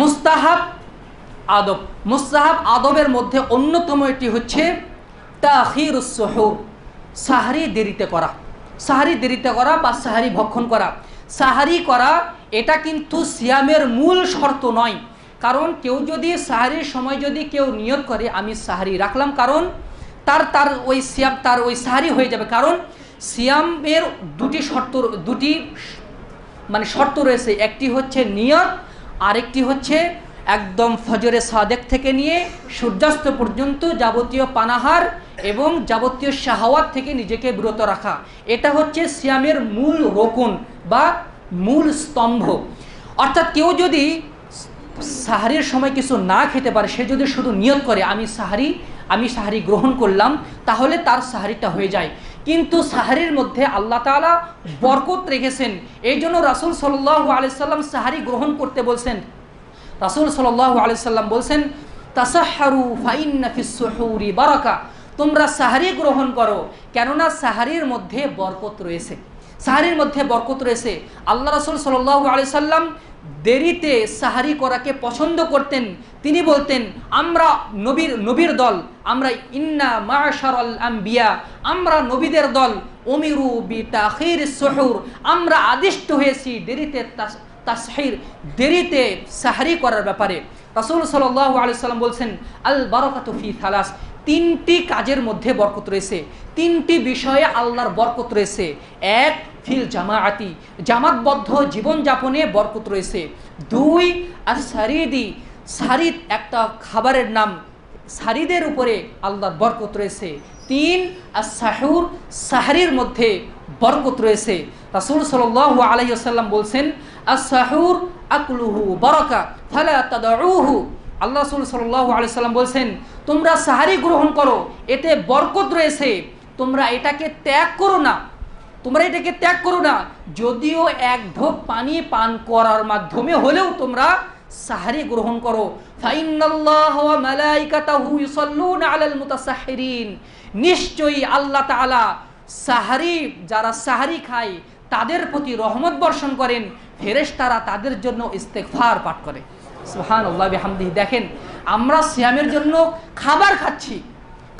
মুস্তাহাব আদব মুস্তাহাব আদবের মধ্যে অন্যতম এটি হচ্ছে তাহির সহ সাহারি দেরিতে করা সাহারি দেরিতে করা বা সাহারি ভক্ষণ করা সাহারি করা এটা কিন্তু সিয়ামের মূল শর্ত নয় কারণ কেউ যদি সাহারির সময় যদি কেউ নিয়োগ করে আমি সাহারি রাখলাম কারণ তার তার ওই সিয়াম তার ওই সাহারি হয়ে যাবে কারণ সিয়ামের দুটি শর্ত দুটি মানে শর্ত রয়েছে একটি হচ্ছে নিয়ত আরেকটি হচ্ছে একদম ফজরে সাদেক থেকে নিয়ে সূর্যাস্ত পর্যন্ত যাবতীয় পানাহার এবং যাবতীয় শাহওয়াত থেকে নিজেকে বিরত রাখা এটা হচ্ছে সিয়ামের মূল রোকন বা মূল স্তম্ভ অর্থাৎ কেউ যদি সাহারির সময় কিছু না খেতে পারে সে যদি শুধু নিয়োগ করে আমি সাহারি আমি সাহারি গ্রহণ করলাম তাহলে তার সাহারিটা হয়ে যায় কিন্তু সাহারির মধ্যে আল্লাহ তালা বরকত রেখেছেন এই জন্য রাসুল সাল্লাহ আলাইসাল্লাম সাহারি গ্রহণ করতে বলছেন রাসুল সাল্লাহ আলাইসাল্লাম বলছেন তাসাহারু ফাইন্নাফিসুরি বারাকা তোমরা সাহারি গ্রহণ করো কেননা সাহারির মধ্যে বরকত রয়েছে সাহারির মধ্যে বরকত রয়েছে আল্লাহ রাসুল সাল্লাহ আলাইসাল্লাম দেরিতে সাহারি করাকে পছন্দ করতেন তিনি বলতেন আমরা নবীর নবীর দল আমরা ইন্না মাশারল আম্বিয়া আমরা নবীদের দল অমিরু বি তাহির সহুর আমরা আদিষ্ট হয়েছি দেরিতে তাসহির দেরিতে সাহারি করার ব্যাপারে রাসুল সাল্লাহ আলিয়াল্লাম বলছেন আল বারকাতফি থালাস তিনটি কাজের মধ্যে বরকত রয়েছে তিনটি বিষয়ে আল্লাহর বরকত রয়েছে এক ফিল জামাআতি জামাতবদ্ধ জীবনযাপনে বরকত রয়েছে দুই আর সারিদি সারিদ একটা খাবারের নাম সারিদের উপরে আল্লাহর বরকত রয়েছে তিন আর সাহুর সাহারির মধ্যে বরকত রয়েছে রাসুল সাল আলাই আসাল্লাম বলছেন আর সাহুর আকলুহু বরকা ফালা তাদুহু আল্লাহ রসুল সাল আলি সাল্লাম বলছেন তোমরা সাহারি গ্রহণ করো এতে বরকত রয়েছে তোমরা এটাকে ত্যাগ করো না তোমরা এটাকে ত্যাগ করো না যদিও এক ঢোক পানি পান করার মাধ্যমে হলেও তোমরা সাহারি গ্রহণ করো নিশ্চয়ই আল্লাহ সাহারি যারা সাহারি খায় তাদের প্রতি রহমত বর্ষণ করেন ফেরেশ তারা তাদের জন্য ইস্তেকফার পাঠ করে সুহান আল্লাহ দেখেন আমরা শ্যামের জন্য খাবার খাচ্ছি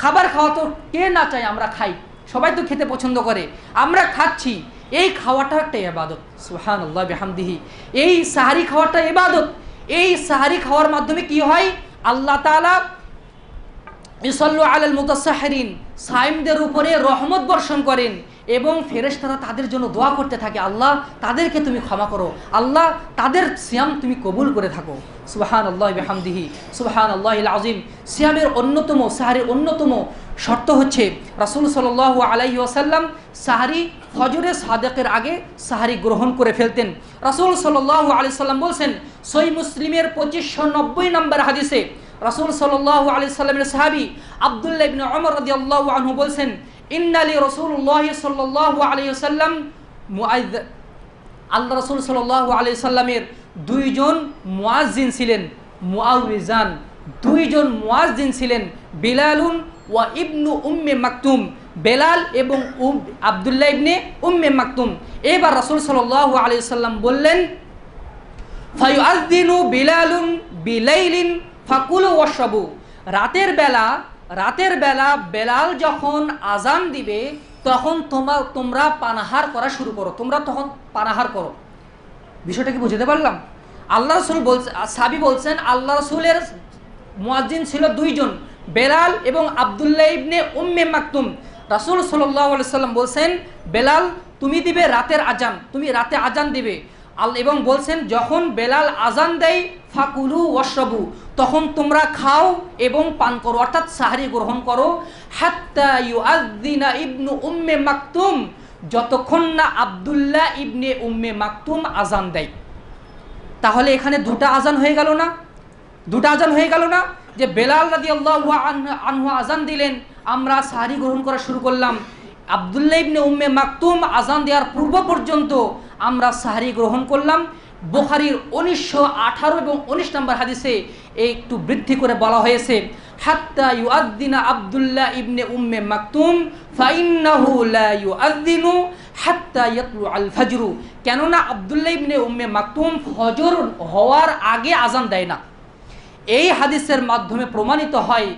খাবার খাওয়া তো কে না চাই আমরা খাই সবাই তো খেতে পছন্দ করে আমরা খাচ্ছি এই খাওয়াটা একটা এবাদত সুহান আল্লাহ এই সাহারি খাওয়াটা এবাদত এই সাহারি খাওয়ার মাধ্যমে কি হয় আল্লাহ তালা ইসল্লু আল মুতাসাহরিন সাইমদের উপরে রহমত বর্ষণ করেন এবং ফেরেশতারা তাদের জন্য দোয়া করতে থাকে আল্লাহ তাদেরকে তুমি ক্ষমা করো আল্লাহ তাদের সিয়াম তুমি কবুল করে থাকো সুবাহান আল্লাহ বেহামদিহি সুবাহান আল্লাহ আজিম সিয়ামের অন্যতম সাহারের অন্যতম শর্ত হচ্ছে রাসুল সাল আলাই আসাল্লাম সাহারি হজরে সাদেকের আগে সাহারি গ্রহণ করে ফেলতেন রাসুল সাল আলি সাল্লাম বলছেন সই মুসলিমের পঁচিশশো নব্বই নম্বর হাদিসে রাসুল সাল আলি সাল্লামের সাহাবি আবদুল্লাহ ইবনে অমর আল্লাহ আনহু বলছেন ইন্নালি রসুল্লাহ সাল্লাহ আল্লাহ রসুল সাল্লাহ আলিয়াল্লামের দুইজন মুআজিন ছিলেন মুআউজান দুইজন মুআজিন ছিলেন বিলালুন ওয়া ইবনু উম্মে মাকতুম বেলাল এবং উম আবদুল্লাহ ইবনে উম্মে মাকতুম এবার রাসুল সাল্লাহ আলিয়াল্লাম বললেন ফাইউদ্দিনু বিলালুন বিলাইলিন ফাকুল ওয়াশাবু রাতের বেলা রাতের বেলা বেলাল যখন আজান দিবে তখন তোমা তোমরা পানাহার করা শুরু করো তোমরা তখন পানাহার করো বিষয়টা কি বুঝতে পারলাম আল্লাহ রসুল বলছে সাবি বলছেন আল্লাহ রসুলের মুয়াজ্জিন ছিল দুইজন বেলাল এবং আবদুল্লাহ ইবনে উম্মে মাকতুম রাসুল সাল্লাহ সাল্লাম বলছেন বেলাল তুমি দিবে রাতের আজান তুমি রাতে আজান দিবে আল এবং বলছেন যখন বেলাল আজান দেয় ফাকুলু ওয়াশরাবু তখন তোমরা খাও এবং পান করো অর্থাৎ সাহারি গ্রহণ করো হাত্তা ইবনু উম্মে মাকতুম যতক্ষণ না আবদুল্লাহ ইবনে উম্মে মাকতুম আজান দেয় তাহলে এখানে দুটা আজান হয়ে গেল না দুটা আজান হয়ে গেল না যে বেলাল রাজি আল্লাহ আনহু আজান দিলেন আমরা সাহারি গ্রহণ করা শুরু করলাম আবদুল্লাহ ইবনে উম্মে মাকতুম আজান দেওয়ার পূর্ব পর্যন্ত আমরা সাহারি গ্রহণ করলাম বোখারির উনিশশো আঠারো এবং উনিশ নম্বর হাদিসে একটু বৃদ্ধি করে বলা হয়েছে হাত্তা ইউ ইউআদ্দিনা আবদুল্লাহ ইবনে উম্মে মাকতুম ফাইন্নাহু লা ইউআদ্দিনু হাত্তা ইয়াতলু আল ফাজরু কেননা আবদুল্লাহ ইবনে উম্মে মাকতুম ফজর হওয়ার আগে আজান দেয় না এই হাদিসের মাধ্যমে প্রমাণিত হয়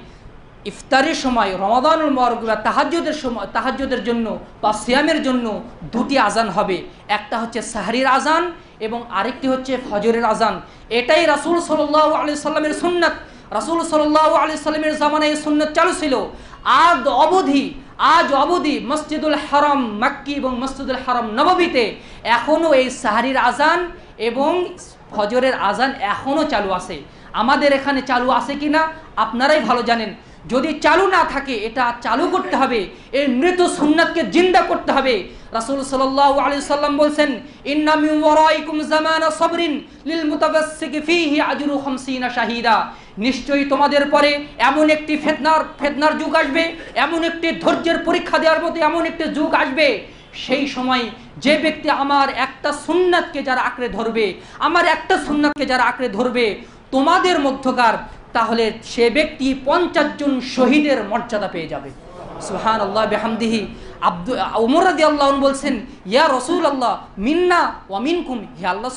ইফতারের সময় রমাদানুল মরগ বা তাহাজ্যদের সময় তাহাজ্যদের জন্য বা সিয়ামের জন্য দুটি আজান হবে একটা হচ্ছে সাহারির আজান এবং আরেকটি হচ্ছে ফজরের আজান এটাই রাসুল সাল্লাহ আলি সাল্লামের সুন্নাত রাসুল সাল্লাহ আলি সাল্লামের জামানায় সুন্নত চালু ছিল আজ অবধি আজ অবধি মসজিদুল হারম মাক্কি এবং মসজিদুল হারম নবমীতে এখনও এই সাহারির আজান এবং ফজরের আজান এখনও চালু আছে আমাদের এখানে চালু আছে কি না আপনারাই ভালো জানেন যদি চালু না থাকে এটা চালু করতে হবে এর মৃত সুন্নাতকে জিন্দা করতে হবে রাসুল সাল্লাম বলছেন নিশ্চয়ই তোমাদের পরে এমন একটি ফিতনার ফেদনার যুগ আসবে এমন একটি ধৈর্যের পরীক্ষা দেওয়ার মতো এমন একটি যুগ আসবে সেই সময় যে ব্যক্তি আমার একটা সুন্নাতকে যারা আঁকড়ে ধরবে আমার একটা সুন্নাতকে যারা আঁকড়ে ধরবে তোমাদের মধ্যকার তাহলে সে ব্যক্তি পঞ্চাশ জন শহীদের মর্যাদা পেয়ে যাবে সুহান আল্লাহ বেহামদিহি আব্দু ওমর আল্লাহন বলছেন ইয়া রসুল আল্লাহ মিন্না কুম হে আল্লাহ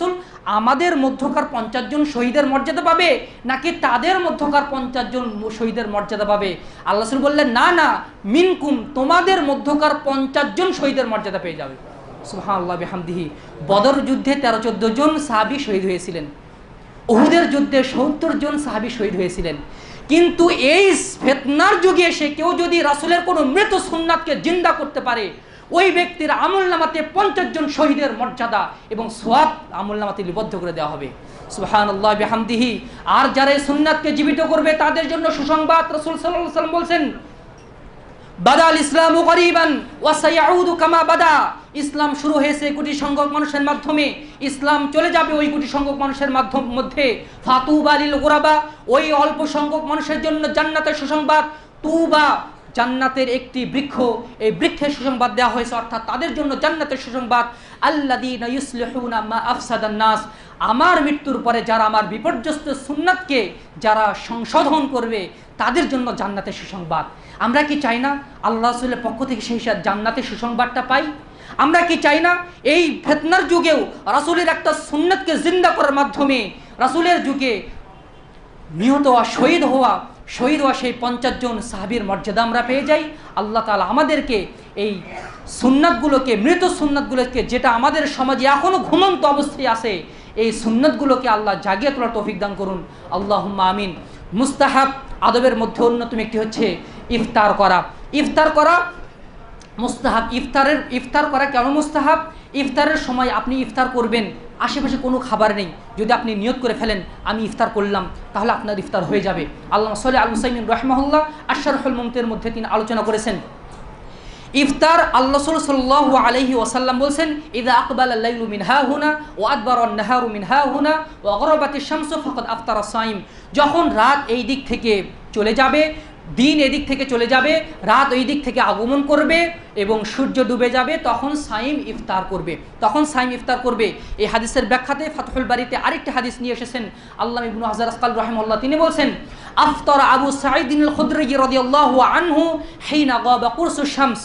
আমাদের মধ্যকার পঞ্চাশ জন শহীদের মর্যাদা পাবে নাকি তাদের মধ্যকার পঞ্চাশ জন শহীদের মর্যাদা পাবে আল্লাহ রসুল বললেন না না মিনকুম তোমাদের মধ্যকার পঞ্চাশ জন শহীদের মর্যাদা পেয়ে যাবে সুহান আল্লাহ বেহামদিহি বদর যুদ্ধে তেরো চোদ্দ জন সাহাবি শহীদ হয়েছিলেন ওহুদের যুদ্ধে সত্তর জন সাহাবি শহীদ হয়েছিলেন কিন্তু এই ফেতনার যুগে এসে কেউ যদি রাসুলের কোনো মৃত সুন্নাতকে জিন্দা করতে পারে ওই ব্যক্তির আমল নামাতে পঞ্চাশ জন শহীদের মর্যাদা এবং সোয়াব আমল নামাতে লিবদ্ধ করে দেওয়া হবে সুহানুল্লাহ বেহামদিহি আর যারা এই সুন্নাতকে জীবিত করবে তাদের জন্য সুসংবাদ রসুল সাল্লাম বলছেন বাদাল ইসলাম গরিবান ওয়াসাইয়াউদু কামা বাদা ইসলাম শুরু হয়েছে গুটি সংখ্যক মানুষের মাধ্যমে ইসলাম চলে যাবে ওই গুটি সংখ্যক মানুষের মাধ্যম মধ্যে ফাতু বা লিল গোরাবা ওই অল্প সংখ্যক মানুষের জন্য জান্নাতের সুসংবাদ তু বা জান্নাতের একটি বৃক্ষ এই বৃক্ষের সুসংবাদ দেওয়া হয়েছে অর্থাৎ তাদের জন্য জান্নাতের সুসংবাদ আল্লাদিনা ইউসলেহুনা আফসাদান্নাস আমার মৃত্যুর পরে যারা আমার বিপর্যস্ত সুন্নাতকে যারা সংশোধন করবে তাদের জন্য জান্নাতের সুসংবাদ আমরা কি চাই না আল্লাহ রসুলের পক্ষ থেকে সেই জান্নাতের সুসংবাদটা পাই আমরা কি চাই না এই ফেতনার যুগেও রাসুলের একটা সুন্নতকে জিন্দা করার মাধ্যমে রাসুলের যুগে নিহত হওয়া শহীদ হওয়া শহীদ হওয়া সেই পঞ্চাশ জন সাহাবির মর্যাদা আমরা পেয়ে যাই আল্লাহ তালা আমাদেরকে এই সুন্নাতগুলোকে মৃত সুন্নাতগুলোকে যেটা আমাদের সমাজে এখনও ঘুমন্ত অবস্থায় আছে এই সুন্নাতগুলোকে আল্লাহ জাগিয়ে তোলার তৌফিক দান করুন আল্লাহ আমিন মুস্তাহাব আদবের মধ্যে অন্যতম একটি হচ্ছে ইফতার করা ইফতার করা মোস্তাহাব ইফতারের ইফতার করা কেন মোস্তাহাব ইফতারের সময় আপনি ইফতার করবেন আশেপাশে কোনো খাবার নেই যদি আপনি নিয়ত করে ফেলেন আমি ইফতার করলাম তাহলে আপনার ইফতার হয়ে যাবে আল্লাহ সাল আলসাইম হুসাইমিন রহমাহুল্লাহ আশারফুল মমতের মধ্যে তিনি আলোচনা করেছেন ইফতার আল্লাহ সাল্লাহ আলহি ওসাল্লাম বলছেন ইদা আকবাল আল্লাহু হা হুনা ও আকবর নাহারু হা হুনা ও অগরবাতি শামসু ফকত আফতার সাইম যখন রাত এই দিক থেকে চলে যাবে দিন এদিক থেকে চলে যাবে রাত ওই দিক থেকে আগমন করবে এবং সূর্য ডুবে যাবে তখন সাইম ইফতার করবে তখন সাইম ইফতার করবে এই হাদিসের ব্যাখ্যাতে ফাতহুল বাড়িতে আরেকটি হাদিস নিয়ে এসেছেন আল্লাহ ইবনু হাজার আসকাল রহমল্লাহ তিনি বলছেন আফতর আবু সাইদিন খুদ্রি রদি আল্লাহ আনহু হেইনা গবা কুরসু শামস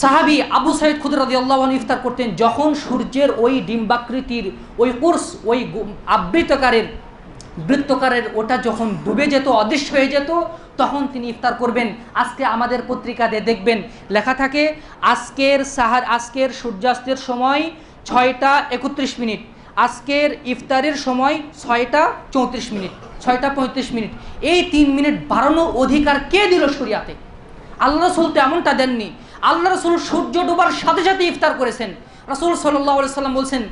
সাহাবি আবু সাইদ খুদর রাজি ইফতার করতেন যখন সূর্যের ওই ডিম্বাকৃতির ওই কোর্স ওই আবৃতকারের বৃত্তকারের ওটা যখন ডুবে যেত অদৃশ্য হয়ে যেত তখন তিনি ইফতার করবেন আজকে আমাদের পত্রিকাতে দেখবেন লেখা থাকে আজকের সাহার আজকের সূর্যাস্তের সময় ছয়টা একত্রিশ মিনিট আজকের ইফতারের সময় ছয়টা চৌত্রিশ মিনিট ছয়টা পঁয়ত্রিশ মিনিট এই তিন মিনিট বাড়ানোর অধিকার কে দিল সরিয়াতে আল্লাহ রসুল এমনটা দেননি আল্লাহ রসুল সূর্য ডুবার সাথে সাথে ইফতার করেছেন রসুল সাল্লাম বলছেন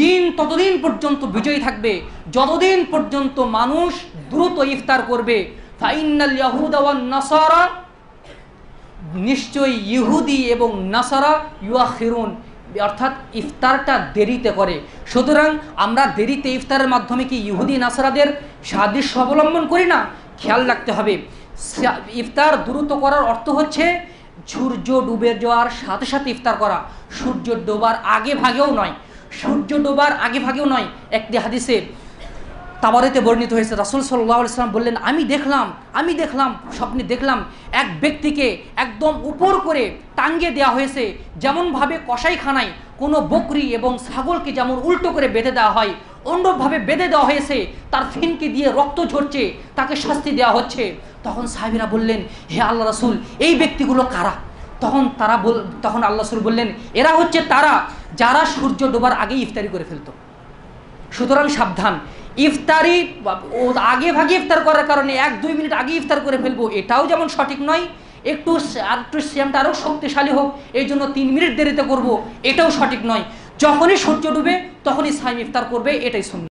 দিন ততদিন পর্যন্ত বিজয়ী থাকবে যতদিন পর্যন্ত মানুষ দ্রুত ইফতার করবে ফাইনাল নাসারা নিশ্চয়ই ইহুদি এবং নাসারা খিরুন অর্থাৎ ইফতারটা দেরিতে করে সুতরাং আমরা দেরিতে ইফতারের মাধ্যমে কি ইহুদি নাসারাদের সাদৃশ্য অবলম্বন করি না খেয়াল রাখতে হবে ইফতার দ্রুত করার অর্থ হচ্ছে সূর্য ডুবে যাওয়ার সাথে সাথে ইফতার করা সূর্য ডোবার আগে ভাগেও নয় সূর্য ডোবার আগে ভাগেও নয় একটি হাদিসে তাবারেতে বর্ণিত হয়েছে রাসুল সাল্লাহ ইসলাম বললেন আমি দেখলাম আমি দেখলাম স্বপ্নে দেখলাম এক ব্যক্তিকে একদম উপর করে টাঙ্গে দেওয়া হয়েছে যেমনভাবে কষাইখানায় কোনো বকরি এবং ছাগলকে যেমন উল্টো করে বেঁধে দেওয়া হয় অন্যভাবে বেঁধে দেওয়া হয়েছে তার ফিনকে দিয়ে রক্ত ঝরছে তাকে শাস্তি দেওয়া হচ্ছে তখন সাহেবেরা বললেন হে আল্লাহ রসুল এই ব্যক্তিগুলো কারা তখন তারা বল তখন আল্লাহ রসুল বললেন এরা হচ্ছে তারা যারা সূর্য ডোবার আগে ইফতারি করে ফেলত সুতরাং সাবধান ইফতারি আগে ভাগে ইফতার করার কারণে এক দুই মিনিট আগে ইফতার করে ফেলবো এটাও যেমন সঠিক নয় একটু আর একটু শ্যামটা আরও শক্তিশালী হোক এই জন্য তিন মিনিট দেরিতে করব এটাও সঠিক নয় যখনই সূর্য ডুবে তখনই সাইম ইফতার করবে এটাই শুনবে